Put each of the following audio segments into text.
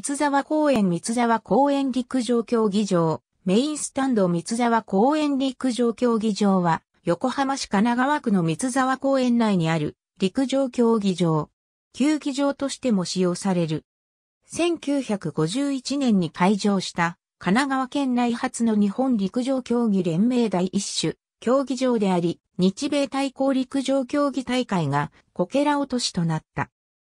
三沢公園三沢公園陸上競技場、メインスタンド三沢公園陸上競技場は、横浜市神奈川区の三沢公園内にある陸上競技場、球技場としても使用される。1951年に開場した神奈川県内初の日本陸上競技連盟第一種競技場であり、日米対抗陸上競技大会がこけら落としとなった。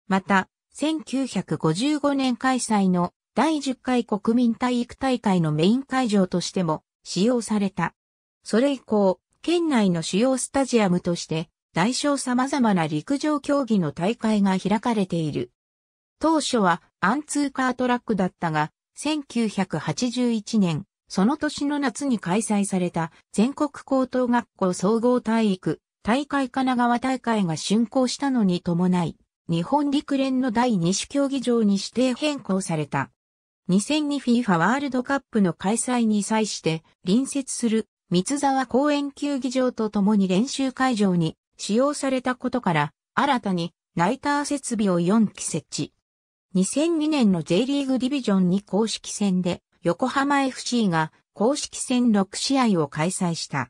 また、1955年開催の第10回国民体育大会のメイン会場としても使用された。それ以降、県内の主要スタジアムとして大小様々な陸上競技の大会が開かれている。当初はアンツーカートラックだったが、1981年、その年の夏に開催された全国高等学校総合体育大会神奈川大会が竣工したのに伴い、日本陸連の第2種競技場に指定変更された。2002FIFA ワールドカップの開催に際して隣接する三沢公園球技場と共に練習会場に使用されたことから新たにライター設備を4機設置。2002年の J リーグディビジョンに公式戦で横浜 FC が公式戦6試合を開催した。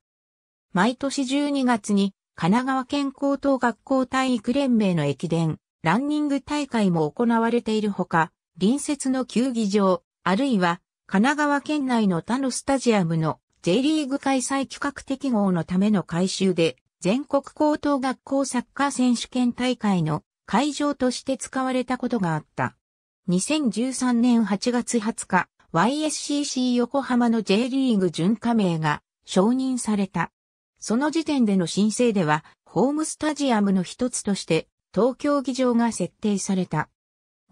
毎年12月に神奈川県高等学校体育連盟の駅伝ランニング大会も行われているほか、隣接の球技場、あるいは神奈川県内の他のスタジアムの J リーグ開催企画適合のための改修で、全国高等学校サッカー選手権大会の会場として使われたことがあった。2013年8月20日、YSCC 横浜の J リーグ準加盟が承認された。その時点での申請では、ホームスタジアムの一つとして東京議場が設定された。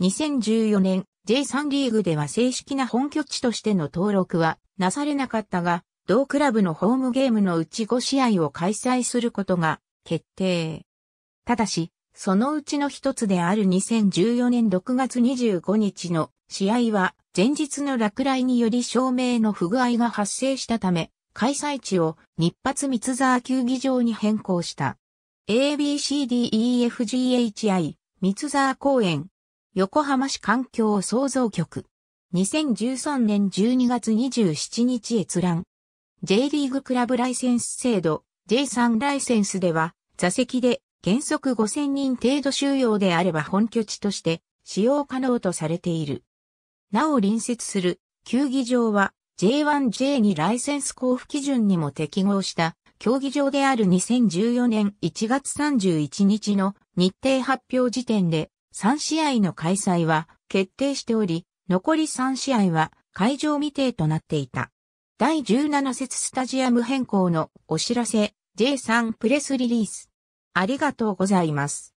2014年、J3 リーグでは正式な本拠地としての登録はなされなかったが、同クラブのホームゲームのうち5試合を開催することが決定。ただし、そのうちの一つである2014年6月25日の試合は前日の落雷により照明の不具合が発生したため、開催地を日発三沢球技場に変更した。ABCDEFGHI、三沢公園、横浜市環境創造局。2013年12月27日閲覧。J リーグクラブライセンス制度 J3 ライセンスでは座席で原則5000人程度収容であれば本拠地として使用可能とされている。なお隣接する球技場は J1J2 ライセンス交付基準にも適合した競技場である2014年1月31日の日程発表時点で3試合の開催は決定しており、残り3試合は会場未定となっていた。第17節スタジアム変更のお知らせ J3 プレスリリース。ありがとうございます。